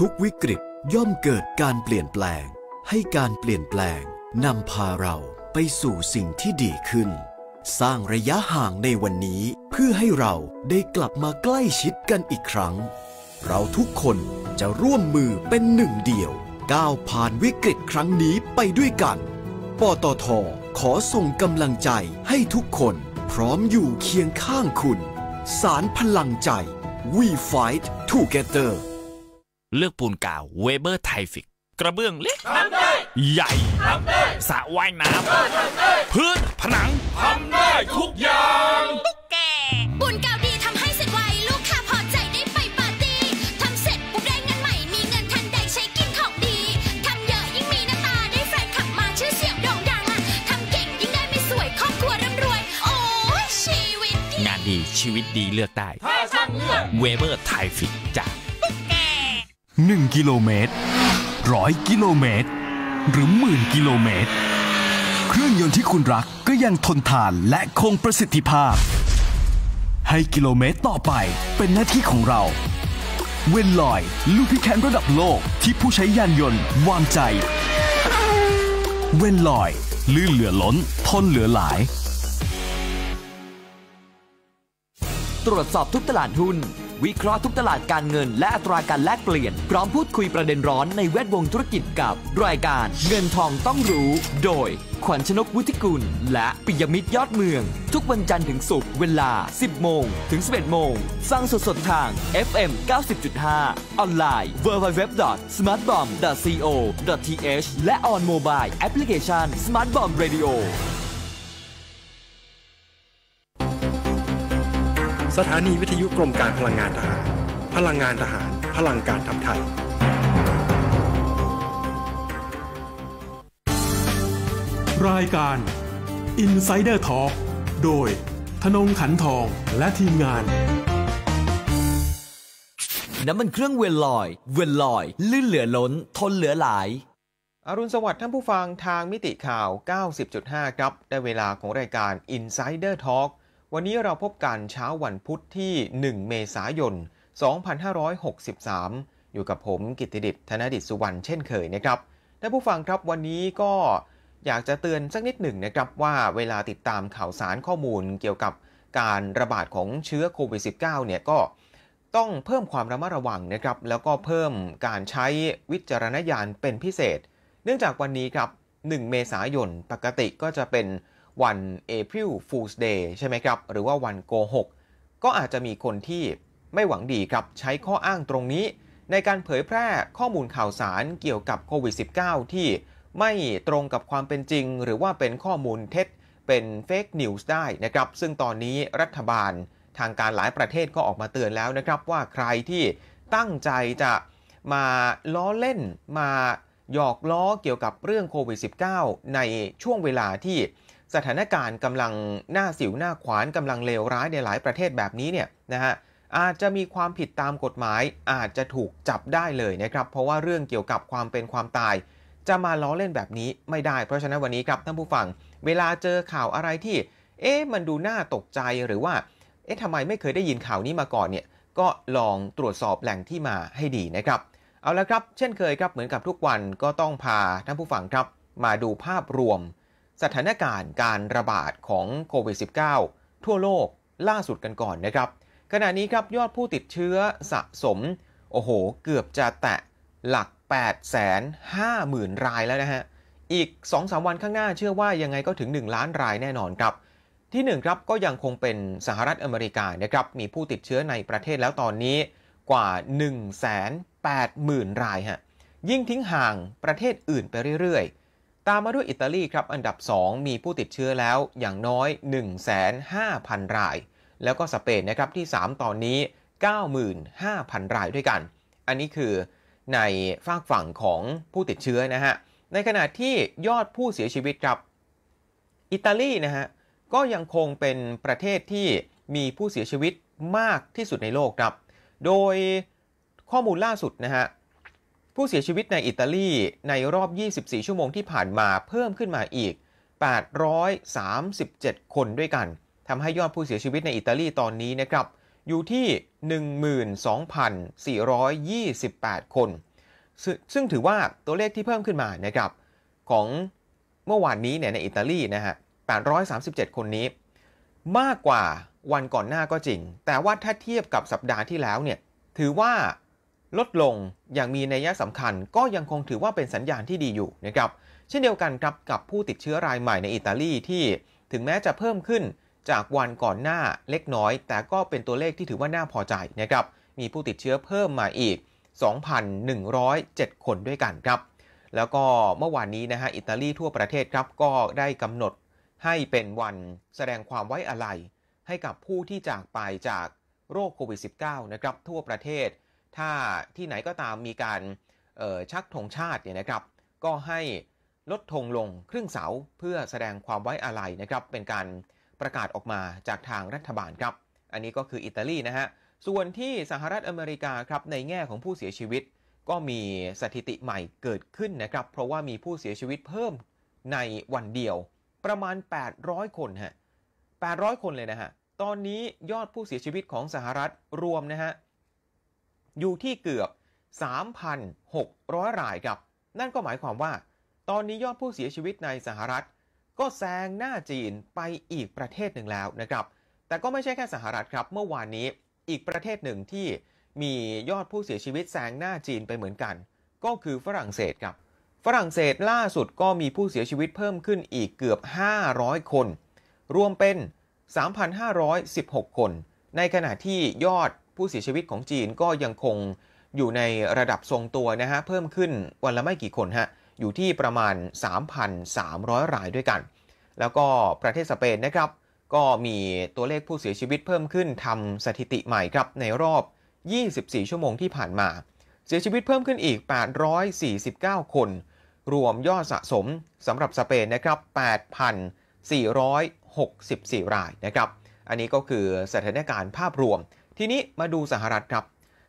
ทุกวิกฤตย่อมเกิดการเปลี่ยนแปลง ให้การเปลี่ยนแปลง นำพาเราไปสู่สิ่งที่ดีขึ้น สร้างระยะห่างในวันนี้เพื่อให้เราได้กลับมาใกล้ชิดกันอีกครั้ง เราทุกคนจะร่วมมือเป็นหนึ่งเดียวก้าวผ่านวิกฤตครั้งนี้ไปด้วยกัน ปตทขอส่งกำลังใจให้ทุกคนพร้อมอยู่เคียงข้างคุณ สารพลังใจ We Fight Together เลือกปูนกาวเวเบอร์ไทฟิกกระเบื้องเล็กทำได้ ใหญ่ ทำได้สระว่ายน้ำทำได้พื้นผนังทำได้ทุกอย่างตุ๊กแกปูนกาวดีทำให้เสร็จไวลูกค้าพอใจได้ไปปาร์ตี้ทำเสร็จปุ๊บได้เงินใหม่มีเงินทันได้ใช้กินของดีทำเยอะยิ่งมีหน้าตาได้แฟนขับมาชื่อเสียงโด่งดังอะทำเก่งยิ่งได้ไม่สวยครอบครัวร่ำรวย โอ้ชีวิตดีงานดีชีวิตดีเลือกได้ถ้าช่างเลือกเวเบอร์ไทฟิกจาก1 กิโลเมตรร้อยกิโลเมตร หรือหมื่นกิโลเมตร เครื่องยนต์ที่คุณรักก็ยังทนทานและคงประสิทธิภาพ ให้กิโลเมตรต่อไปเป็นหน้าที่ของเรา เวนลอย ลูพิแคนระดับโลกที่ผู้ใช้ยานยนต์วางใจ เวนลอย ลื่นเหลือล้นทนเหลือหลาย ตรวจสอบทุกตลาดหุ้นวิเคราะห์ทุกตลาดการเงินและอัตราการแลกเปลี่ยน พร้อมพูดคุยประเด็นร้อนในแวดวงธุรกิจกับรายการเงินทองต้องรู้ โดยขวัญชนกุธิกุลและปิยมิตรยอดเมือง ทุกวันจันทร์ถึงศุกร์เวลา 10 โมงถึง 11 โมงฟังสดสดทาง FM 90.5 ออนไลน์ www.smartbomb.co.th และ on mobile application Smartbomb Radio สถานีวิทยุกรมการพลังงานทหาร พลังงานทหาร พลังการทัพไทย รายการ Insider Talk โดย ธนงขันทองและทีมงาน น้ำมันเครื่องเวลลอย เวลลอย ลื่นเหลือล้น ทนเหลือหลาย อรุณสวัสดิ์ท่านผู้ฟังทางมิติข่าว 90.5 ครับ ได้เวลาของรายการ Insider Talk วันนี้เราพบกันเช้าวันพุทธที่ 1 เมษายน 2563 อยู่กับผมกิตติดิษฐ์ธนดิษสุวรรณเช่นเคยนะครับท่านผู้ฟังครับวันนี้ก็อยากจะเตือนสักนิดหนึ่งนะครับว่าเวลาติดตามข่าวสารข้อมูลเกี่ยวกับการระบาดของเชื้อโควิด -19 เนี่ยก็ต้องเพิ่มความระมัดระวังนะครับแล้วก็เพิ่มการใช้วิจารณญาณเป็นพิเศษ เนื่องจากวันนี้ครับ 1 เมษายนปกติก็จะเป็นวัน April Fool's Day ใช่ไหมครับ หรือว่าวันโกหก ก็อาจจะมีคนที่ไม่หวังดีครับใช้ข้ออ้างตรงนี้ ในการเผยแพร่ข้อมูลข่าวสารเกี่ยวกับโควิด -19 ที่ไม่ตรงกับความเป็นจริง หรือว่าเป็นข้อมูลเท็จเป็นเฟกนิวส์ได้นะครับ ซึ่งตอนนี้รัฐบาลทางการหลายประเทศก็ออกมาเตือนแล้วนะครับ ว่าใครที่ตั้งใจจะมาล้อเล่นมาหยอกล้อเกี่ยวกับเรื่องโควิด -19 ในช่วงเวลาที่สถานการณ์กำลังหน้าสิวหน้าขวานกำลังเลวร้ายในหลายประเทศแบบนี้เนี่ยนะฮะอาจจะมีความผิดตามกฎหมายอาจจะถูกจับได้เลยนะครับเพราะว่าเรื่องเกี่ยวกับความเป็นความตาย จะมาล้อเล่นแบบนี้ไม่ได้ เพราะฉะนั้นวันนี้ครับท่านผู้ฟังเวลาเจอข่าวอะไรที่เอ๊ะมันดูน่าตกใจหรือว่าเอ๊ะทำไมไม่เคยได้ยินข่าวนี้มาก่อนเนี่ยก็ลองตรวจสอบแหล่งที่มาให้ดีนะครับเอาละครับเช่นเคยครับเหมือนกับทุกวันก็ต้องพาท่านผู้ฟังครับมาดูภาพรวมสถานการณ์การระบาดของโควิด -19 ทั่วโลกล่าสุดกันก่อนนะครับ ขณะนี้ครับยอดผู้ติดเชื้อสะสม โอ้โห เกือบจะแตะหลัก 8 5 0 0 0 0 รายแล้วนะฮะ อีก 2-3 วันข้างหน้าเชื่อว่ายังไงก็ถึง 1 ล้านรายแน่นอนครับ ที่1ครับก็ยังคงเป็นสหรัฐอเมริกานะครับมีผู้ติดเชื้อในประเทศแล้วตอนนี้กว่า 1 8 0 0 0 0รายฮะยิ่งทิ้งห่างประเทศอื่นไปเรื่อยๆตามมาด้วยอิตาลีครับอันดับ 2 มีผู้ติดเชื้อแล้วอย่างน้อย 1,500 ราย แล้วก็สเปนนะครับที่ 3 ตอนนี้ 95,000 รายด้วยกัน อันนี้คือในฝากฝั่งของผู้ติดเชื้อนะฮะในขณะที่ยอดผู้เสียชีวิตครับ อิตาลีนะฮะก็ยังคงเป็นประเทศที่มีผู้เสียชีวิตมากที่สุดในโลกครับโดยข้อมูลล่าสุดนะฮะผู้เสียชีวิตในอิตาลีในรอบ 24 ชั่วโมงที่ผ่านมาเพิ่มขึ้นมาอีก 837 คนด้วยกันทำให้ยอดผู้เสียชีวิตในอิตาลีตอนนี้นะครับอยู่ที่ 12,428 คน ซึ่งถือว่าตัวเลขที่เพิ่มขึ้นมานะครับของเมื่อวานนี้เนี่ยในอิตาลีนะฮะ 837 คนนี้ มากกว่าวันก่อนหน้าก็จริง แต่ว่าถ้าเทียบกับสัปดาห์ที่แล้วเนี่ยถือว่าลดลงอย่างมีนัยสำคัญก็ยังคงถือว่าเป็นสัญญาณที่ดีอยู่นะครับ เช่นเดียวกันครับกับผู้ติดเชื้อรายใหม่ในอิตาลีที่ถึงแม้จะเพิ่มขึ้น จากวันก่อนหน้าเล็กน้อยแต่ก็เป็นตัวเลขที่ถือว่าน่าพอใจนะครับ มีผู้ติดเชื้อเพิ่มมาอีก 2,107 คนด้วยกันครับ แล้วก็เมื่อวานนี้นะฮะอิตาลีทั่วประเทศครับก็ได้กำหนดให้เป็นวันแสดงความไว้อาลัยให้กับผู้ที่จากไปจากโรคโควิด -19 นะครับ ทั่วประเทศถ้าที่ไหนก็ตามมีการชักธงชาติเนี่ยนะครับ ก็ให้ลดธงลงครึ่งเสา เพื่อแสดงความไว้อาลัยนะครับ เป็นการประกาศออกมาจากทางรัฐบาลครับ อันนี้ก็คืออิตาลีนะฮะ ส่วนที่สหรัฐอเมริกาครับในแง่ของผู้เสียชีวิต ก็มีสถิติใหม่เกิดขึ้นนะครับ เพราะว่ามีผู้เสียชีวิตเพิ่มในวันเดียว ประมาณ 800 คนฮะ 800 คนเลยนะฮะตอนนี้ยอดผู้เสียชีวิตของสหรัฐรวมนะฮะอยู่ที่เกือบ 3,600 รายครับ นั่นก็หมายความว่า ตอนนี้ยอดผู้เสียชีวิตในสหรัฐ ก็แซงหน้าจีนไปอีกประเทศหนึ่งแล้วนะครับ แต่ก็ไม่ใช่แค่สหรัฐครับ เมื่อวานนี้อีกประเทศหนึ่งที่มียอดผู้เสียชีวิตแซงหน้าจีนไปเหมือนกัน ก็คือฝรั่งเศสครับ ฝรั่งเศสล่าสุดก็มีผู้เสียชีวิตเพิ่มขึ้นอีกเกือบ 500 คน รวมเป็น3,516 คน ในขณะที่ยอดผู้เสียชีวิตของจีนก็ยังคงอยู่ในระดับทรงตัวนะฮะเพิ่มขึ้นวันละไม่กี่คนฮะอยู่ที่ประมาณ 3,300 รายด้วยกัน แล้วก็ประเทศสเปนนะครับ ก็มีตัวเลขผู้เสียชีวิตเพิ่มขึ้นทำสถิติใหม่ครับในรอบ 24 ชั่วโมงที่ผ่านมาเสียชีวิตเพิ่มขึ้นอีก 849 คน รวมยอดสะสมสำหรับสเปนนะครับ8,464 รายนะครับ อันนี้ก็คือสถานการณ์ภาพรวมทีนี้มาดูสหรัฐครับ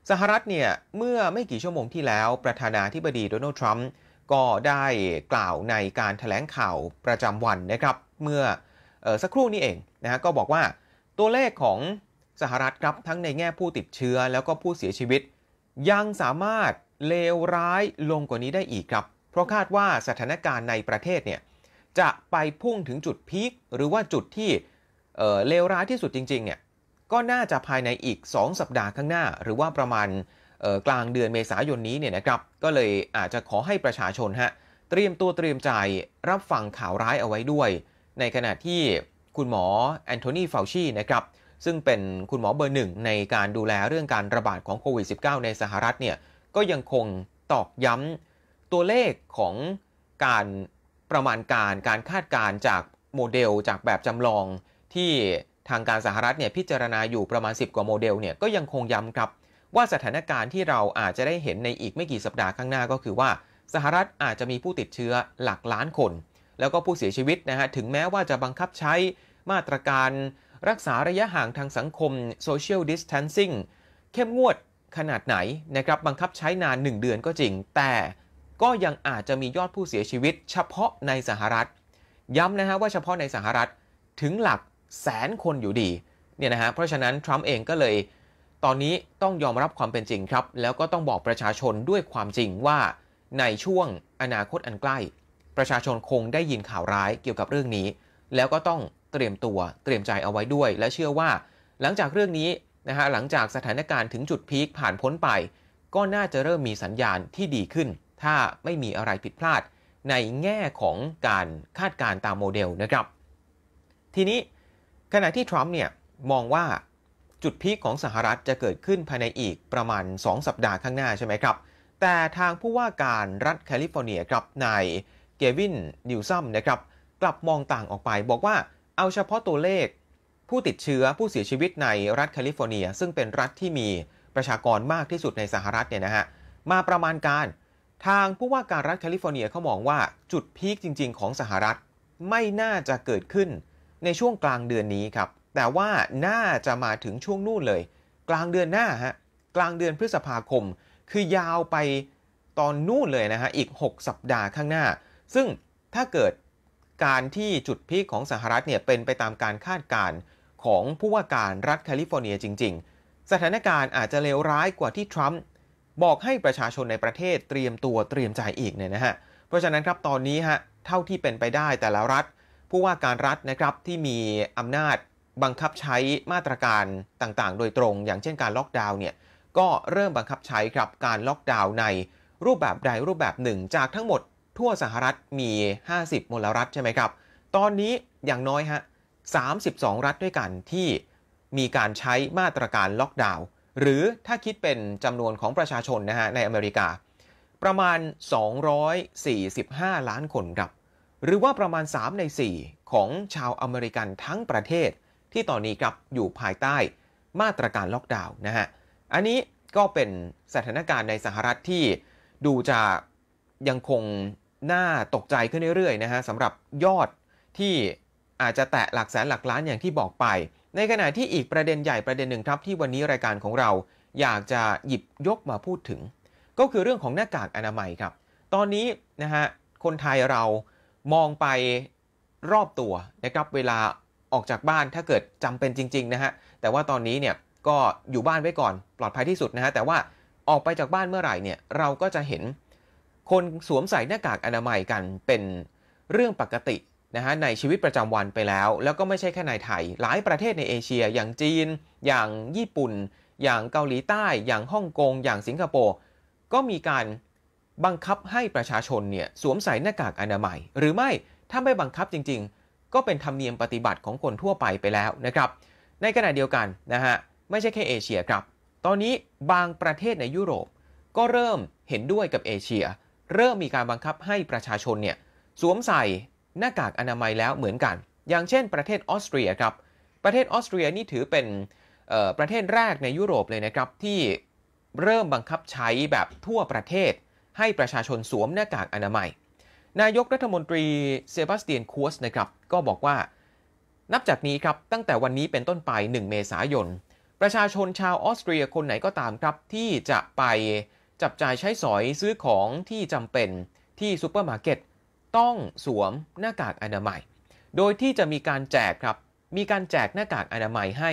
สหรัฐเนี่ยเมื่อไม่กี่ชั่วโมงที่แล้วประธานาธิบดีโดนัลด์ทรัมป์ก็ได้กล่าวในการถแถลงข่าวประจำวันนะครับ เมื่ออสักครู่นี้เองนะฮะก็บอกว่าตัวเลขของสหรัฐครับทั้งในแง่ผู้ติดเชื้อแล้วก็ผู้เสียชีวิต ยังสามารถเลวร้ายลงกว่านี้ได้อีกครับ เพราะคาดว่าสถานการณ์ในประเทศเนี่ยจะไปพุ่งถึงจุดพีคหรือว่าจุดที่เลวร้ายที่สุดจริงๆเนี่ยก็น่าจะภายในอีก 2 สัปดาห์ข้างหน้า หรือว่าประมาณกลางเดือนเมษายนนี้เนี่ยนะครับ ก็เลยอาจจะขอให้ประชาชนฮะ เตรียมตัวเตรียมใจรับฟังข่าวร้ายเอาไว้ด้วย ในขณะที่คุณหมอแอนโทนีเฟลชีนะครับ ซึ่งเป็นคุณหมอเบอร์หนึ่งในการดูแลเรื่องการระบาดของโควิด -19 ในสหรัฐเนี่ย ก็ยังคงตอกย้ำตัวเลขของการประมาณการการคาดการจากโมเดลจากแบบจำลองที่ทางการสหรัฐเนี่ยพิจารณาอยู่ประมาณ 10 กว่าโมเดลเนี่ยก็ยังคงย้ำครับ ว่าสถานการณ์ที่เราอาจจะได้เห็นในอีกไม่กี่สัปดาห์ข้างหน้าก็คือว่าสหรัฐอาจจะมีผู้ติดเชื้อหลักล้านคน แล้วก็ผู้เสียชีวิตนะฮะถึงแม้ว่าจะบังคับใช้มาตรการรักษาระยะห่างทางสังคม social distancing เข้มงวดขนาดไหนนะครับบังคับใช้นาน 1 เดือนก็จริง แต่ก็ยังอาจจะมียอดผู้เสียชีวิต เฉพาะในสหรัฐ ย้ำนะฮะว่าเฉพาะในสหรัฐถึงหลักแสนคนอยู่ดีเนี่ยนะฮะ เพราะฉะนั้นทรัมป์เองก็เลยตอนนี้ต้องยอมรับความเป็นจริงครับ แล้วก็ต้องบอกประชาชนด้วยความจริงว่า ในช่วงอนาคตอันใกล้ ประชาชนคงได้ยินข่าวร้ายเกี่ยวกับเรื่องนี้ แล้วก็ต้องเตรียมตัวเตรียมใจเอาไว้ด้วย และเชื่อว่าหลังจากเรื่องนี้นะฮะหลังจากสถานการณ์ถึงจุดพีคผ่านพ้นไป ก็น่าจะเริ่มมีสัญญาณที่ดีขึ้น ถ้าไม่มีอะไรผิดพลาดในแง่ของการคาดการณ์ตามโมเดลนะครับ ทีนี้ขณะที่ทรัมป์เนี่ยมองว่าจุดพีคของสหรัฐจะเกิดขึ้นภายในอีกประมาณ 2 สัปดาห์ข้างหน้าใช่ไหมครับแต่ทางผู้ว่าการรัฐแคลิฟอร์เนียครับนายเกวินนิวซัมนะครับกลับมองต่างออกไปบอกว่าเอาเฉพาะตัวเลขผู้ติดเชื้อผู้เสียชีวิตในรัฐแคลิฟอร์เนียซึ่งเป็นรัฐที่มีประชากรมากที่สุดในสหรัฐเนี่ยนะฮะ มาประมาณการ ทางผู้ว่าการรัฐแคลิฟอร์เนียเขามองว่าจุดพีคจริงๆของสหรัฐไม่น่าจะเกิดขึ้นในช่วงกลางเดือนนี้ครับ แต่ว่าน่าจะมาถึงช่วงนู่นเลย กลางเดือนหน้าฮะ กลางเดือนพฤษภาคม คือยาวไปตอนนู่นเลยนะฮะ อีก 6 สัปดาห์ข้างหน้า ซึ่งถ้าเกิดการที่จุดพีคของสหรัฐเนี่ยเป็นไปตามการคาดการณ์ของผู้ว่าการรัฐแคลิฟอร์เนียจริง ๆ สถานการณ์อาจจะเลวร้ายกว่าที่ทรัมป์บอกให้ประชาชนในประเทศเตรียมตัวเตรียมใจอีกเนี่ยนะฮะ เพราะฉะนั้นครับตอนนี้ฮะ เท่าที่เป็นไปได้แต่ละรัฐผู้ว่าการรัฐนะครับที่มีอำนาจบังคับใช้มาตรการต่างๆ โดยตรงอย่างเช่นการล็อกดาวน์เนี่ยก็เริ่มบังคับใช้ครับการล็อกดาวน์ในรูปแบบใดรูปแบบหนึ่งจากทั้งหมดทั่วสหรัฐมี 50มลรัฐใช่ไหมครับ ตอนนี้อย่างน้อยฮะ32 รัฐด้วยกันที่มีการใช้มาตรการล็อกดาวน์หรือถ้าคิดเป็นจำนวนของประชาชนนะฮะในอเมริกา ประมาณ 245 ล้านคนครับหรือว่าประมาณ 3 ใน 4 ของชาวอเมริกันทั้งประเทศที่ตอนนี้ครับอยู่ภายใต้ มาตรการล็อกดาวน์นะฮะอันนี้ก็เป็นสถานการณ์ในสหรัฐที่ ดูจะยังคงน่าตกใจขึ้นเรื่อยๆนะฮะสำหรับยอดที่อาจจะแตะหลักแสนหลักล้านอย่างที่บอกไป ในขณะที่อีกประเด็นใหญ่ประเด็นหนึ่งครับ ที่วันนี้รายการของเราอยากจะหยิบยกมาพูดถึง ก็คือเรื่องของหน้ากากอนามัยครับ ตอนนี้นะฮะคนไทยเรามองไปรอบตัวนะครับเวลาออกจากบ้านถ้าเกิดจำเป็นจริงๆนะ ฮะ แต่ว่าตอนนี้เนี่ยก็อยู่บ้านไว้ก่อน ปลอดภัยที่สุด นะ ฮะ แต่ว่าออกไปจากบ้านเมื่อ ไหร่ เนี่ยเราก็จะเห็นคนสวมใส่หน้ากาก อนามัยกันเป็นเรื่องปกติ นะฮะ ในชีวิตประจำวันไปแล้ว แล้วก็ไม่ใช่แค่ในไทยหลายประเทศในเอเชีย อย่างจีน อย่างญี่ปุ่น อย่างเกาหลีใต้ อย่างฮ่องกงอย่างสิงคโปร์ก็มีการบังคับให้ประชาชนเนี่ยสวมใส่หน้ากากอนามัย หรือไม่ถ้าไม่บังคับจริงๆ ก็เป็นธรรมเนียมปฏิบัติของคนทั่วไปไปแล้วนะครับในขณะเดียวกันนะฮะไม่ใช่แค่เอเชียครับ ตอนนี้บางประเทศในยุโรปก็เริ่มเห็นด้วยกับเอเชีย เริ่มมีการบังคับให้ประชาชนเนี่ยสวมใส่หน้ากากอนามัยแล้วเหมือนกัน อย่างเช่นประเทศออสเตรียครับประเทศออสเตรียนี่ถือเป็นประเทศแรกในยุโรปเลยนะครับที่เริ่มบังคับใช้แบบทั่วประเทศให้ประชาชนสวมหน้ากากอนามัย นายกรัฐมนตรีเซบาสเตียนคูสนะครับก็บอกว่านับจากนี้ครับตั้งแต่วันนี้เป็นต้นไป 1 เมษายน ประชาชนชาวออสเตรียคนไหนก็ตามครับ ที่จะไปจับจ่ายใช้สอยซื้อของที่จำเป็นที่ซูเปอร์มาร์เก็ตต้องสวมหน้ากากอนามัยโดยที่จะมีการแจกครับมีการแจกหน้ากากอนามัยให้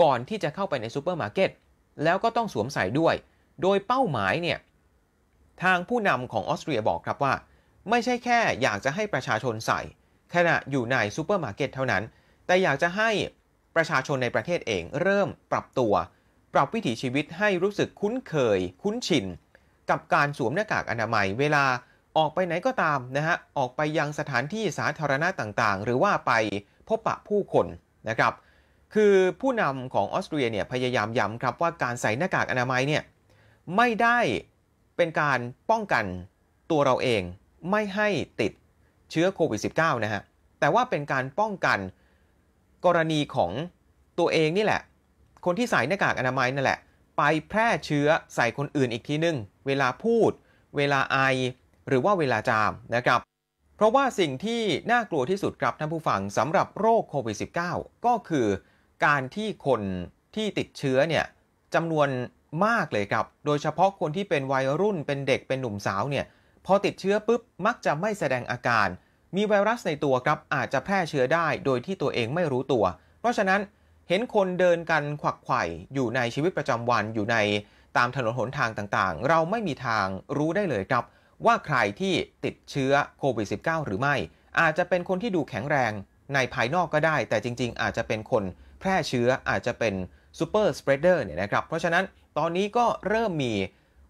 ก่อนที่จะเข้าไปในซูเปอร์มาร์เก็ตแล้วก็ต้องสวมใส่ด้วย โดยเป้าหมายเนี่ยทางผู้นำของออสเตรียบอกครับว่า ไม่ใช่แค่อยากจะให้ประชาชนใส่ขณะอยู่ในซูเปอร์มาร์เก็ตเท่านั้น แต่อยากจะให้ประชาชนในประเทศเองเริ่มปรับตัว ปรับวิถีชีวิตให้รู้สึกคุ้นเคย คุ้นชินกับการสวมหน้ากากอนามัยเวลาออกไปไหนก็ตามนะฮะออกไปยังสถานที่สาธารณะต่างๆ หรือว่าไปพบปะผู้คนนะครับคือผู้นำของออสเตรียเนี่ยพยายามย้ำครับว่าการใส่หน้ากากอนามัยเนี่ยไม่ได้เป็นการป้องกันตัวเราเองไม่ให้ติดเชื้อโควิด -19 นะฮะแต่ว่าเป็นการป้องกันกรณีของตัวเองนี่แหละคนที่ใส่หน้ากากอนามัยนั่นแหละไปแพร่เชื้อใส่คนอื่นอีกทีนึง เวลาพูด เวลาไอ หรือว่าเวลาจามนะครับ เพราะว่าสิ่งที่น่ากลัวที่สุดครับท่านผู้ฟังสำหรับโรคโควิด -19 ก็คือการที่คนที่ติดเชื้อเนี่ยจำนวนมากเลยครับ โดยเฉพาะคนที่เป็นวัยรุ่นเป็นเด็กเป็นหนุ่มสาวเนี่ย พอติดเชื้อปุ๊บ มักจะไม่แสดงอาการ มีไวรัสในตัวครับ อาจจะแพร่เชื้อได้โดยที่ตัวเองไม่รู้ตัว เพราะฉะนั้น เห็นคนเดินกันขวักไข่อยู่ในชีวิตประจำวัน อยู่ในตามถนนหนทางต่างๆ เราไม่มีทางรู้ได้เลยครับ ว่าใครที่ติดเชื้อโควิด -19 หรือไม่ อาจจะเป็นคนที่ดูแข็งแรงในภายนอกก็ได้ แต่จริง ๆ อาจจะเป็นคนแพร่เชื้อ อาจจะเป็นซูเปอร์สเปรเดอร์เนี่ยนะครับ เพราะฉะนั้นตอนนี้ก็เริ่มมี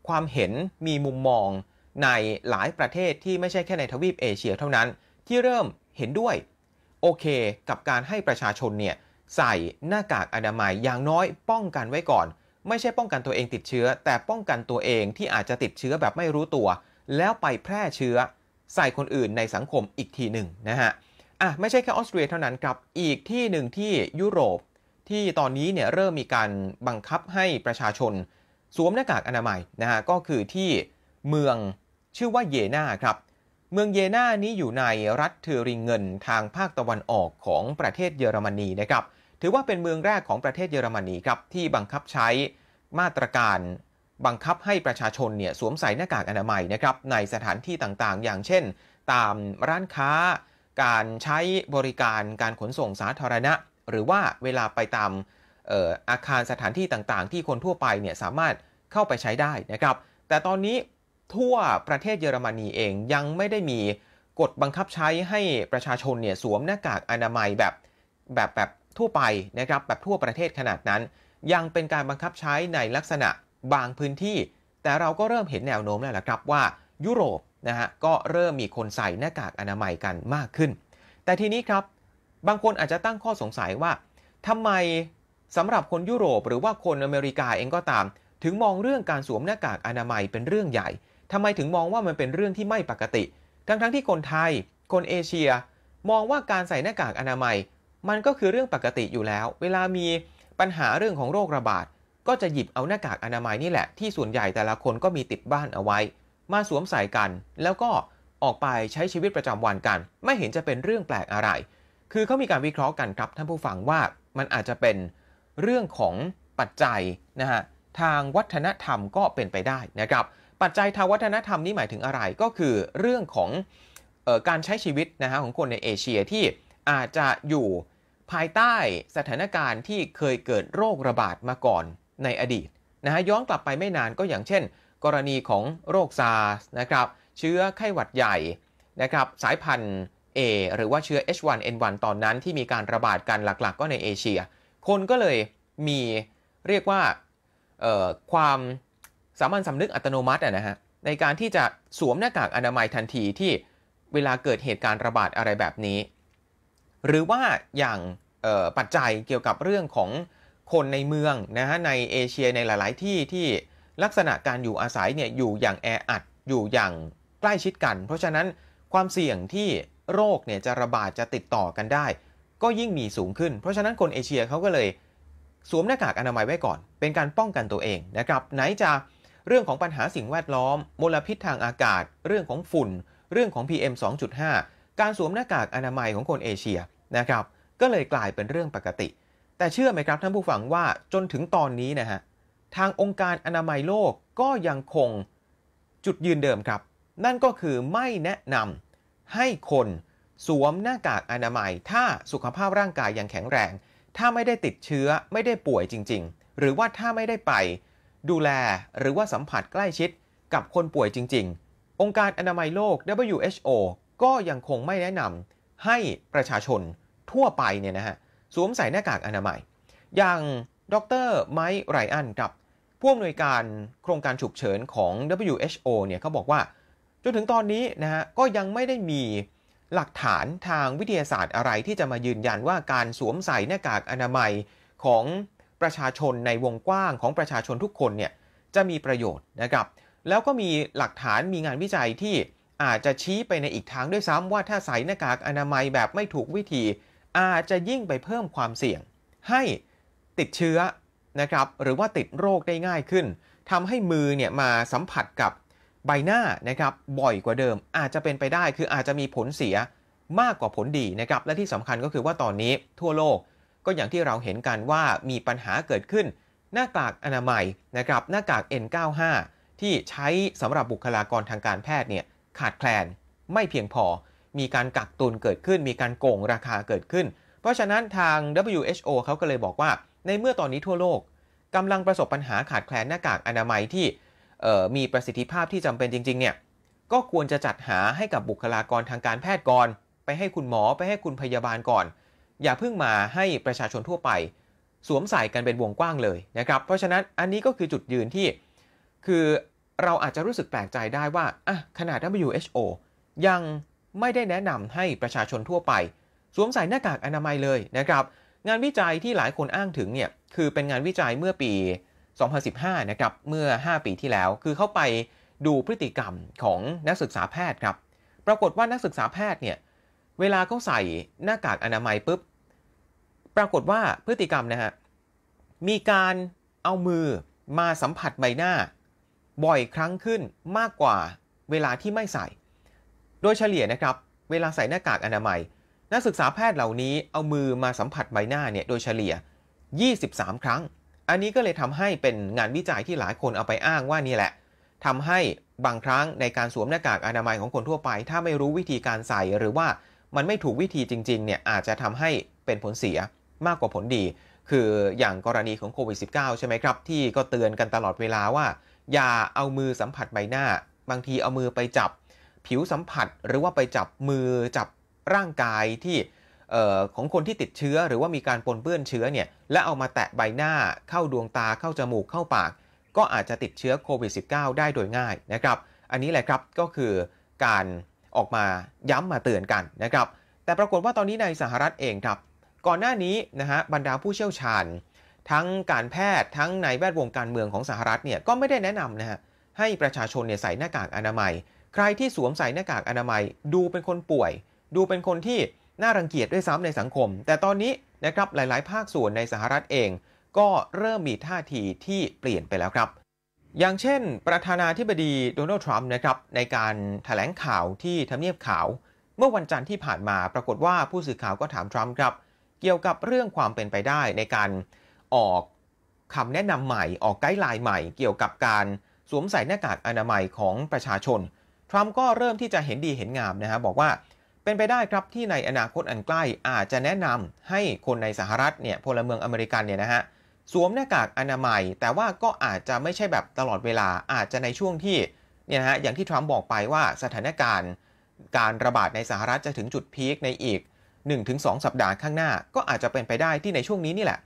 ความเห็นมีมุมมองในหลายประเทศที่ไม่ใช่แค่ในทวีปเอเชียเท่านั้น ที่เริ่มเห็นด้วยโอเค กับการให้ประชาชนเนี่ยใส่หน้ากากอนามัยอย่างน้อยป้องกันไว้ก่อน ไม่ใช่ป้องกันตัวเองติดเชื้อแต่ป้องกันตัวเองที่อาจจะติดเชื้อแบบไม่รู้ตัว แล้วไปแพร่เชื้อใส่คนอื่นในสังคมอีกทีหนึ่งนะฮะอ่ะไม่ใช่แค่ออสเตรียเท่านั้นครับ อีกที่หนึ่งที่ยุโรปที่ตอนนี้เนี่ยเริ่มมีการบังคับให้ประชาชนสวมหน้ากากอนามัยนะฮะก็คือที่เมืองชื่อว่าเยนาครับเมืองเยนานี้อยู่ในรัฐเทอริงเงินทางภาคตะวันออกของประเทศเยอรมนีนะครับ ถือว่าเป็นเมืองแรกของประเทศเยอรมนีครับ ที่บังคับใช้มาตรการบังคับให้ประชาชนเนี่ยสวมใส่หน้ากากอนามัยนะครับในสถานที่ต่างๆ อย่างเช่น ตามร้านค้าการใช้บริการการขนส่งสาธารณะหรือว่าเวลาไปตามอาคารสถานที่ต่างๆที่คนทั่วไปเนี่ยสามารถเข้าไปใช้ได้นะครับ แต่ตอนนี้ทั่วประเทศเยอรมนีเองยังไม่ได้มีกฎบังคับใช้ให้ประชาชนเนี่ยสวมหน้ากากอนามัยแบบแบบแบบทั่วไปนะครับ แบบทั่วประเทศขนาดนั้น ยังเป็นการบังคับใช้ในลักษณะบางพื้นที่ แต่เราก็เริ่มเห็นแนวโน้มแล้วละครับว่ายุโรปนะฮะก็เริ่มมีคนใส่หน้ากากอนามัยกันมากขึ้น แต่ทีนี้ครับบางคนอาจจะตั้งข้อสงสัยว่าทำไมสำหรับคนยุโรป หรือว่าคนอเมริกาเองก็ตาม ถึงมองเรื่องการสวมหน้ากากอนามัยเป็นเรื่องใหญ่ทำไมถึงมองว่ามันเป็นเรื่องที่ไม่ปกติ ทั้งๆทที่คนไทย คนเอเชีย มองว่าการใส่หน้ากากอนามัย มันก็คือเรื่องปกติอยู่แล้ว เวลามีปัญหาเรื่องของโรคระบาดก็จะหยิบเอาหน้ากากอนามัยนี่แหละ ที่ส่วนใหญ่แต่ละคนก็มีติดบ้านเอาไว้ มาสวมใส่กันแล้วก็ออกไปใช้ชีวิตประจำวันกัน ไม่เห็นจะเป็นเรื่องแปลกอะไรคือเขามีการวิเคราะห์กันครับท่านผู้ฟังว่ามันอาจจะเป็นเรื่องของปัจจัยนะฮะทางวัฒนธรรมก็เป็นไปได้นะครับ ปัจจัยทางวัฒนธรรมนี่หมายถึงอะไรก็คือเรื่องของออการใช้ชีวิตนะฮะของคนในเอเชียที่อาจจะอยู่ภายใต้สถานการณ์ที่เคยเกิดโรคระบาดมาก่อนในอดีตนะฮะย้อนกลับไปไม่นานก็อย่างเช่นกรณีของโรคซาร์สนะครับเชื้อไข้หวัดใหญ่นะครับสายพันธุ์ A หรือว่าเชื้อ H1N1 ตอนนั้นที่มีการระบาดกันหลัก ๆ ก็ในเอเชีย คนก็เลยมีเรียกว่าความสามัญสำนึกอัตโนมัตินะฮะในการที่จะสวมหน้ากากอนามัยทันทีที่เวลาเกิดเหตุการณ์ระบาดอะไรแบบนี้ หรือว่าอย่างปัจจัยเกี่ยวกับเรื่องของคนในเมืองนะฮะในเอเชียในหลายๆ ที่ที่ลักษณะการอยู่อาศัยเนี่ยอยู่อย่างแออัด อยู่อย่างใกล้ชิดกัน เพราะฉะนั้นความเสี่ยงที่โรคเนี่ยจะระบาดจะติดต่อกันได้ ก็ยิ่งมีสูงขึ้น เพราะฉะนั้นคนเอเชียเขาก็เลยสวมหน้ากากอนามัยไว้ก่อน เป็นการป้องกันตัวเองนะครับ ไหนจะเรื่องของปัญหาสิ่งแวดล้อมมลพิษทางอากาศ เรื่องของฝุ่น เรื่องของ PM 2.5 การสวมหน้ากากอนามัยของคนเอเชียนะครับก็เลยกลายเป็นเรื่องปกติ แต่เชื่อไหมครับท่านผู้ฟังว่าจนถึงตอนนี้นะฮะ ทางองค์การอนามัยโลกก็ยังคงจุดยืนเดิมครับ นั่นก็คือไม่แนะนำให้คนสวมหน้ากากอนามัยถ้าสุขภาพร่างกายยังแข็งแรง ถ้าไม่ได้ติดเชื้อไม่ได้ป่วยจริงๆ หรือว่าถ้าไม่ได้ไปดูแลหรือว่าสัมผัสใกล้ชิดกับคนป่วยจริงๆ องค์การอนามัยโลก WHO ก็ยังคงไม่แนะนำให้ประชาชนทั่วไปเนี่ยนะฮะสวมใส่หน้ากากอนามัย อย่างดรไมค์ไรอันกับผู้อำนวยการโครงการฉุกเฉินของ WHO เนี่ยเขาบอกว่าจนถึงตอนนี้นะฮะก็ยังไม่ได้มีหลักฐานทางวิทยาศาสตร์อะไรที่จะมายืนยันว่าการสวมใส่หน้ากากอนามัยของประชาชนในวงกว้างของประชาชนทุกคนเนี่ยจะมีประโยชน์นะครับแล้วก็มีหลักฐานมีงานวิจัยที่อาจจะชี้ไปในอีกทางด้วยซ้ำว่าถ้าใส่หน้ากากอนามัยแบบไม่ถูกวิธี อาจจะยิ่งไปเพิ่มความเสี่ยง ให้ติดเชื้อนะครับหรือว่าติดโรคได้ง่ายขึ้นทำให้มือเนี่ยมาสัมผัสกับใบหน้านะครับบ่อยกว่าเดิมอาจจะเป็นไปได้คืออาจจะมีผลเสียมากกว่าผลดีนะครับ และที่สำคัญก็คือว่าตอนนี้ทั่วโลกก็อย่างที่เราเห็นกันว่ามีปัญหาเกิดขึ้น หน้ากากอนามัยนะครับหน้ากาก N95 ที่ใช้สำหรับบุคลากรทางการแพทย์เนี่ยขาดแคลนไม่เพียงพอ มีการกักตุนเกิดขึ้น มีการโกงราคาเกิดขึ้น เพราะฉะนั้นทาง WHO เขาก็เลยบอกว่า ในเมื่อตอนนี้ทั่วโลกกำลังประสบปัญหาขาดแคลนหน้ากากอนามัยที่มีประสิทธิภาพที่จำเป็นจริง ๆ เนี่ย ก็ควรจะจัดหาให้กับบุคลากรทางการแพทย์ก่อน ไปให้คุณหมอไปให้คุณพยาบาลก่อน อย่าเพิ่งมาให้ประชาชนทั่วไป สวมใส่กันเป็นวงกว้างเลยนะครับ เพราะฉะนั้นอันนี้ก็คือจุดยืนที่ คือเราอาจจะรู้สึกแปลกใจได้ว่าอ่ะขนาด WHO ยังไม่ได้แนะนำให้ประชาชนทั่วไป สวมใส่หน้ากากอนามัยเลยนะครับ งานวิจัยที่หลายคนอ้างถึงเนี่ยคือเป็นงานวิจัยเมื่อปี2015นะครับเมื่อ 5 ปีที่แล้วคือเข้าไปดูพฤติกรรมของนักศึกษาแพทย์ครับ ปรากฏว่านักศึกษาแพทย์เนี่ยเวลาเขาใส่หน้ากากอนามัยปุ๊บ ปรากฏว่าพฤติกรรมนะฮะมีการเอามือมาสัมผัสใบหน้า บ่อยครั้งขึ้นมากกว่าเวลาที่ไม่ใส่ โดยเฉลี่ยนะครับเวลาใส่หน้ากากอนามัย นักศึกษาแพทย์เหล่านี้เอามือมาสัมผัสใบหน้าเนี่ยโดยเฉลี่ย 23 ครั้งอันนี้ก็เลยทำให้เป็นงานวิจัยที่หลายคนเอาไปอ้างว่านี่แหละ ทำให้บางครั้งในการสวมหน้ากากอนามัยของคนทั่วไป ถ้าไม่รู้วิธีการใส่ หรือว่ามันไม่ถูกวิธีจริงๆ เนี่ย อาจจะทำให้เป็นผลเสียมากกว่าผลดี คืออย่างกรณีของโควิด -19 ใช่ไหมครับ ที่ก็เตือนกันตลอดเวลาว่า อย่าเอามือสัมผัสใบหน้า บางทีเอามือไปจับ ผิวสัมผัส หรือว่าไปจับมือจับร่างกายที่ของคนที่ติดเชื้อหรือว่ามีการปนเปื้อนเชื้อเนี่ยและเอามาแตะใบหน้าเข้าดวงตาเข้าจมูกเข้าปาก ก็อาจจะติดเชื้อโควิด -19 ได้โดยง่ายนะครับ อันนี้แหละครับก็คือการออกมาย้ำมาเตือนกันนะครับ แต่ปรากฏว่าตอนนี้ในสหรัฐเองครับ ก่อนหน้านี้นะฮะบรรดาผู้เชี่ยวชาญ ทั้งการแพทย์ทั้งในแวดวงการเมืองของสหรัฐเนี่ยก็ไม่ได้แนะนำนะฮะให้ประชาชนเนี่ยใส่หน้ากากอนามัย ใครที่สวมใส่หน้ากากอนามัย ดูเป็นคนป่วย ดูเป็นคนที่น่ารังเกียจด้วยซ้ำในสังคม แต่ตอนนี้นะครับหลาย ๆ ภาคส่วนในสหรัฐเองก็เริ่มมีท่าทีที่เปลี่ยนไปแล้วครับ อย่างเช่นประธานาธิบดีโดนัลด์ทรัมป์นะครับในการถแถลงข่าวที่ทำเนียบขาว เมื่อวันจันทร์ที่ผ่านมา ปรากฏว่าผู้สื่อข่าวก็ถามทรัมป์ครับ เกี่ยวกับเรื่องความเป็นไปได้ในการออกคำแนะนำใหม่ออกไกด์ไลน์ใหม่ เกี่ยวกับการสวมใส่หน้ากากอนามัยของประชาชนทรัมป์ก็เริ่มที่จะเห็นดีเห็นงามนะฮะบอกว่าเป็นไปได้ครับที่ในอนาคตอันใกล้ อาจจะแนะนำให้คนในสหรัฐเนี่ยพลเมืองอเมริกันเนี่ยนะฮะสวมหน้ากากอนามัย แต่ว่าก็อาจจะไม่ใช่แบบตลอดเวลาอาจจะในช่วงที่เนี่ยนะฮะอย่างที่ทรัมป์บอกไปว่าสถานการณ์ การระบาดในสหรัฐจะถึงจุดพีคในอีก 1-2 สัปดาห์ข้างหน้า ก็อาจจะเป็นไปได้ที่ในช่วงนี้นี่แหละ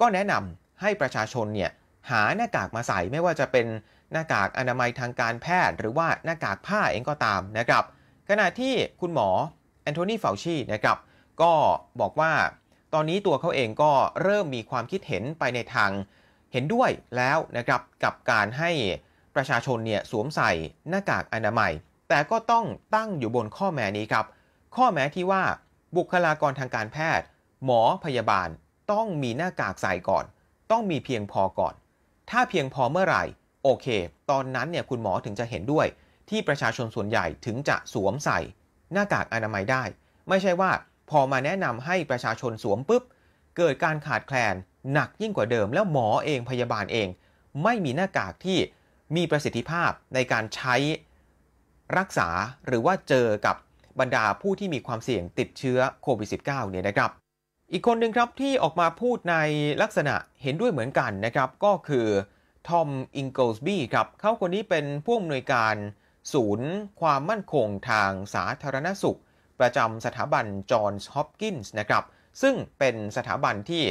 ก็แนะนำให้ประชาชนเนี่ยหาหน้ากากมาใส่ ไม่ว่าจะเป็นหน้ากากอนามัยทางการแพทย์ หรือว่าหน้ากากผ้าเองก็ตามนะครับขณะที่คุณหมอแอนโทนีเฟลชีนะครับก็บอกว่าตอนนี้ตัวเขาเองก็เริ่มมีความคิดเห็นไปในทาง เห็นด้วยแล้วนะครับกับการให้ประชาชนเนี่ยสวมใส่หน้ากากอนามัย แต่ก็ต้องตั้งอยู่บนข้อแม้นี้ครับ ข้อแม้ที่ว่าบุคลากรทางการแพทย์หมอพยาบาลต้องมีหน้ากากใส่ก่อน ต้องมีเพียงพอก่อน ถ้าเพียงพอเมื่อไหร่โอเค ตอนนั้นเนี่ยคุณหมอถึงจะเห็นด้วยที่ประชาชนส่วนใหญ่ถึงจะสวมใส่หน้ากากอนามัยได้ ไม่ใช่ว่าพอมาแนะนำให้ประชาชนสวมปุ๊บ เกิดการขาดแคลนหนักยิ่งกว่าเดิมแล้วหมอเองพยาบาลเอง ไม่มีหน้ากากที่มีประสิทธิภาพในการใช้รักษาหรือว่าเจอกับบรรดาผู้ที่มีความเสี่ยงติดเชื้อโควิด -19 เนี่ยนะครับ อีกคนหนึ่งครับที่ออกมาพูดในลักษณะเห็นด้วยเหมือนกันนะครับก็คือทอมอิงเกิลส์บีครับเขาคนนี้เป็นผู้อำนวยการศูนย์ความมั่นคงทางสาธารณสุข ประจำสถาบันจอห์นฮอปกินส์นะครับ ซึ่งเป็นสถาบันที่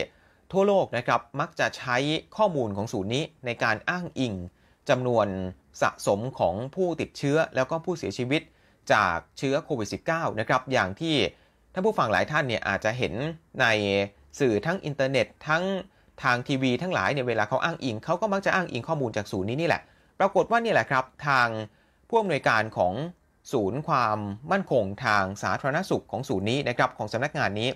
ทั่วโลกนะครับ มักจะใช้ข้อมูลของศูนย์นี้ในการอ้างอิงจำนวนสะสมของผู้ติดเชื้อแล้วก็ผู้เสียชีวิตจากเชื้อโควิด -19 นะครับ อย่างที่ท่านผู้ฟังหลายท่านเนี่ย อาจจะเห็นในสื่อทั้งอินเทอร์เน็ตทั้งทางทีวีทั้งหลายเนี่ยเวลาเขาอ้างอิงเขาก็มักจะอ้างอิงข้อมูลจากศูนย์นี้นี่แหละ ปรากฏว่านี่แหละครับทางผู้อำนวยการของศูนย์ความมั่นคงทางสาธารณสุขของศูนย์นี้นะครับของสำนักงานนี้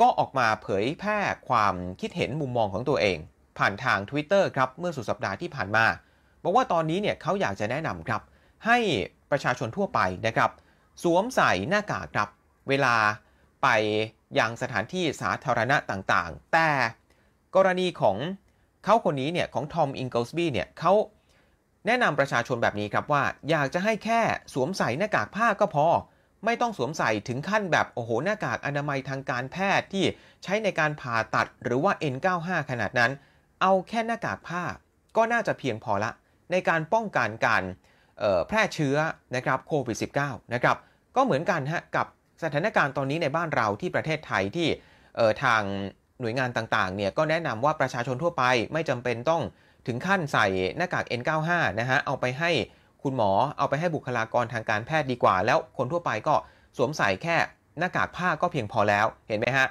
ก็ออกมาเผยแพร่ความคิดเห็นมุมมองของตัวเอง ผ่านทาง Twitter ครับเมื่อสุดสัปดาห์ที่ผ่านมาบอกว่าตอนนี้เนี่ยเขาอยากจะแนะนำครับ ให้ประชาชนทั่วไปนะครับ สวมใส่หน้ากากครับเวลาไปยังสถานที่สาธารณะต่างๆ แต่กรณีของเขาคนนี้เนี่ยของทอมอิงเกิลสบี้เนี่ยเขาแนะนำประชาชนแบบนี้ครับว่าอยากจะให้แค่สวมใส่หน้ากากผ้าก็พอไม่ต้องสวมใส่ถึงขั้นแบบ โอ้โห หน้ากากอนามัยทางการแพทย์ที่ใช้ในการผ่าตัดหรือว่า N95 ขนาดนั้น เอาแค่หน้ากากผ้าก็น่าจะเพียงพอละในการป้องกันการแพร่เชื้อ นะครับโควิด -19 นะครับก็เหมือนกันฮะกับสถานการณ์ตอนนี้ในบ้านเราที่ประเทศไทยที่ทางหน่วยงานต่างๆเนี่ยก็แนะนำว่าประชาชนทั่วไปไม่จำเป็นต้องถึงขั้นใส่หน้ากาก N95 นะฮะ เอาไปให้คุณหมอ เอาไปให้บุคลากรทางการแพทย์ดีกว่า แล้วคนทั่วไปก็สวมใส่แค่หน้ากากผ้าก็เพียงพอแล้ว เห็นไหมฮะ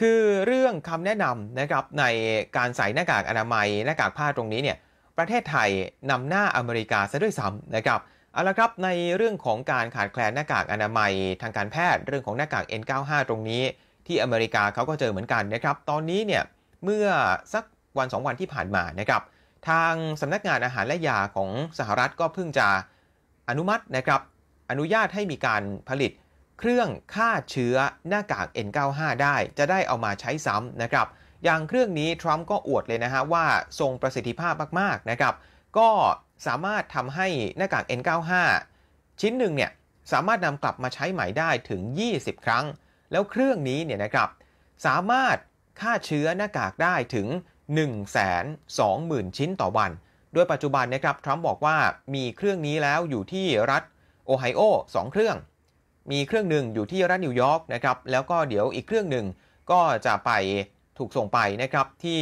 คือเรื่องคำแนะนำนะครับในการใส่หน้ากากอนามัย หน้ากากผ้าตรงนี้เนี่ย ประเทศไทยนำหน้าอเมริกาซะด้วยซ้ำนะครับ เอาละครับในเรื่องของการขาดแคลนหน้ากากอนามัยทางการแพทย์เรื่องของหน้ากาก N95 ตรงนี้ ที่อเมริกาเขาก็เจอเหมือนกันนะครับ ตอนนี้เนี่ยเมื่อสักวัน2วันที่ผ่านมา นะ ครับ ทางสำนักงานอาหาร และ ยา ของสหรัฐก็เพิ่งจะอนุมัติ นะ ครับ อนุญาตให้มีการผลิต เครื่องฆ่าเชื้อหน้ากาก N95 ได้ จะได้ เอามาใช้ซ้ำนะ ครับ อย่างเครื่องนี้ทรัมป์ก็อวดเลย นะ ฮะ ว่าทรงประสิทธิภาพมาก ๆ นะ ครับ ก็สามารถทำให้หน้ากาก N95 ชิ้นหนึ่งเนี่ยสามารถนำกลับมาใช้ใหม่ได้ถึง 20 ครั้ง แล้วเครื่องนี้เนี่ยนะครับสามารถฆ่าเชื้อหน้ากากได้ถึง1 2 0 0 0 0 ชิ้นต่อวัน ด้วยปัจจุบันนะครับ ทรัมป์บอกว่ามีเครื่องนี้แล้วอยู่ที่รัฐโอไฮโอ2เครื่อง มีเครื่องหนึ่งอยู่ที่รัฐนิวยอร์กนะครับ แล้วก็เดี๋ยวอีกเครื่องหนึ่งก็จะไปถูกส่งไปนะครับที่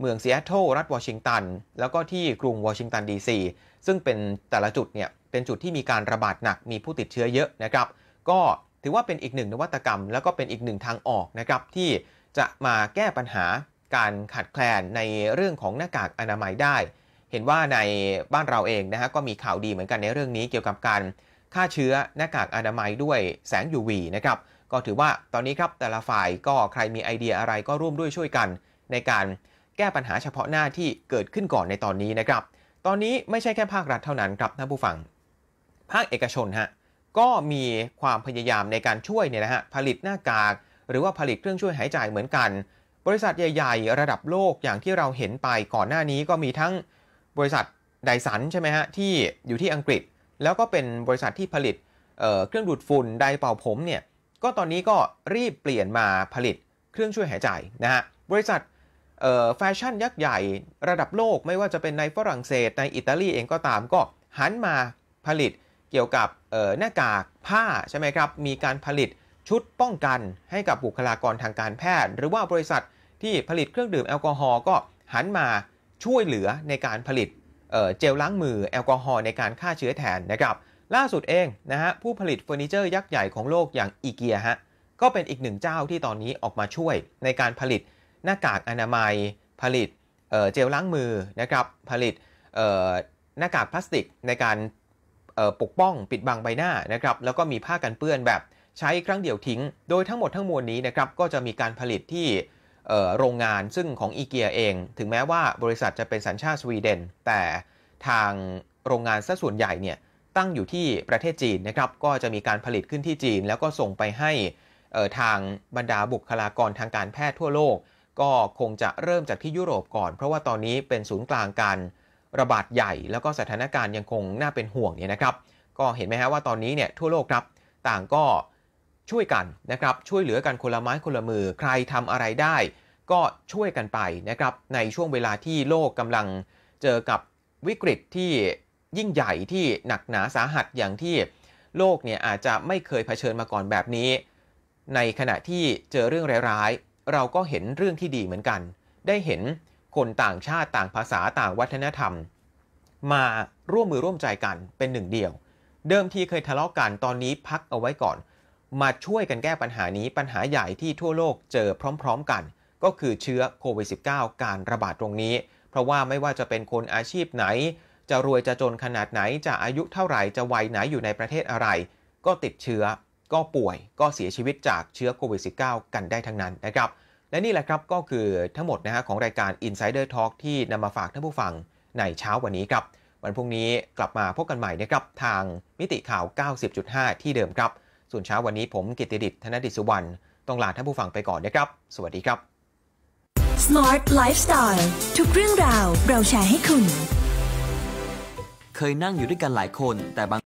เมืองซีแอตเทิล รัฐวอชิงตัน แล้วก็ที่กรุงวอชิงตันดีซี ซึ่งเป็นแต่ละจุดเนี่ยเป็นจุดที่มีการระบาดหนัก มีผู้ติดเชื้อเยอะนะครับ ก็ถือว่าเป็นอีกหนึ่งนวัตกรรม แล้วก็เป็นอีกหนึ่งทางออกนะครับที่จะมาแก้ปัญหาการขาดแคลนในเรื่องของหน้ากากอนามัยได้ เห็นว่าในบ้านเราเองนะฮะก็มีข่าวดีเหมือนกันในเรื่องนี้ เกี่ยวกับการฆ่าเชื้อหน้ากากอนามัยด้วยแสง UV นะครับ ก็ถือว่าตอนนี้ครับแต่ละฝ่ายก็ใครมีไอเดียอะไรก็ร่วมด้วยช่วยกัน ในการแก้ปัญหาเฉพาะหน้าที่เกิดขึ้นก่อนในตอนนี้นะครับ ตอนนี้ไม่ใช่แค่ภาครัฐเท่านั้นครับท่านผู้ฟัง ภาคเอกชนฮะก็มีความพยายามในการช่วยเนี่ยนะฮะผลิตหน้ากากหรือว่าผลิตเครื่องช่วยหายใจเหมือนกันบริษัทใหญ่ๆ ระดับโลกอย่างที่เราเห็นไปก่อนหน้านี้ก็มีทั้งบริษัทไดสันใช่ไหมฮะที่อยู่ที่อังกฤษ แล้วก็เป็นบริษัทที่ผลิตเเครื่องดูดฝุ่นไดเป่าผมเนี่ยก็ตอนนี้ก็รีบเปลี่ยนมาผลิตเครื่องช่วยหายใจนะฮะบริษัทแฟชั่นยักษ์ใหญ่ระดับโลกไม่ว่าจะเป็นในฝรั่งเศสในอิตาลีเองก็ตามก็หันมาผลิตเกี่ยวกับหน้ากากผ้าใช่ไหมครับมีการผลิตชุดป้องกันให้กับบุคลากรทางการแพทย์ หรือว่าบริษัทที่ผลิตเครื่องดื่มแอลกอฮอล์ก็หันมาช่วยเหลือในการผลิตเจลล้างมือแอลกอฮอล์ในการฆ่าเชื้อแทนนะครับล่าสุดเองนะฮะผู้ผลิตเฟอร์นิเจอร์ยักษ์ใหญ่ของโลกอย่างอีเกียฮะก็เป็นอีกหนึ่งเจ้าที่ตอนนี้ออกมาช่วยในการผลิตหน้ากากอนามัย ผลิตเจลล้างมือนะครับผลิตหน้ากากพลาสติกในการปกป้องปิดบังใบหน้านะครับแล้วก็มีผ้ากันเปื้อนแบบใช้ครั้งเดียวทิ้ง โดยทั้งหมดทั้งมวลนี้นะครับก็จะมีการผลิตที่โรงงานซึ่งของอีเกียเอง ถึงแม้ว่าบริษัทจะเป็นสัญชาติสวีเดน แต่ทางโรงงานซะส่วนใหญ่เนี่ยตั้งอยู่ที่ประเทศจีนนะครับก็จะมีการผลิตขึ้นที่จีน แล้วก็ส่งไปให้ทางบรรดาบุคลากรทางการแพทย์ทั่วโลก ก็คงจะเริ่มจากที่ยุโรปก่อน เพราะว่าตอนนี้เป็นศูนย์กลางการระบาดใหญ่ แล้วก็สถานการณ์ยังคงน่าเป็นห่วงเนี่ยนะครับก็เห็นไหมฮะว่าตอนนี้เนี่ยทั่วโลกครับต่างก็ช่วยกันนะครับ ช่วยเหลือกัน คนละไม้คนละมือ ใครทำอะไรได้ก็ช่วยกันไปนะครับ ในช่วงเวลาที่โลกกำลังเจอกับวิกฤตที่ยิ่งใหญ่ที่หนักหนาสาหัสอย่างที่โลกเนี่ยอาจจะไม่เคยเผชิญมาก่อนแบบนี้ ในขณะที่เจอเรื่องร้ายๆ เราก็เห็นเรื่องที่ดีเหมือนกัน ได้เห็นคนต่างชาติต่างภาษาต่างวัฒนธรรม มาร่วมมือร่วมใจกันเป็นหนึ่งเดียว เดิมทีเคยทะเลาะกกัน ตอนนี้พักเอาไว้ก่อนมาช่วยกันแก้ปัญหานี้ปัญหาใหญ่ที่ทั่วโลกเจอพร้อมๆกันก็คือเชื้อโควิด -19 การระบาดตรงนี้ เพราะว่าไม่ว่าจะเป็นคนอาชีพไหน จะรวยจะจนขนาดไหน จะอายุเท่าไหร่ จะวัยไหนอยู่ในประเทศอะไร ก็ติดเชื้อก็ป่วยก็เสียชีวิตจากเชื้อโควิด -19 กันได้ทั้งนั้นนะครับและนี่แหละครับก็คือทั้งหมดนะฮะของรายการ Insider Talk ที่นำมาฝากท่านผู้ฟังในเช้าวันนี้ครับวันพรุ่งนี้กลับมาพบกันใหม่นะครับทางมิติข่าว 90.5 ที่เดิมครับส่วนเช้าวันนี้ผมกิติดิษฐ์ธนดิษสุวรรณต้องลาท่านผู้ฟังไปก่อนนะครับ สวัสดีครับ Smart Lifestyle ทุกเรื่องราวเราแชร์ให้คุณ เคยนั่งอยู่ด้วยกันหลายคนแต่บาง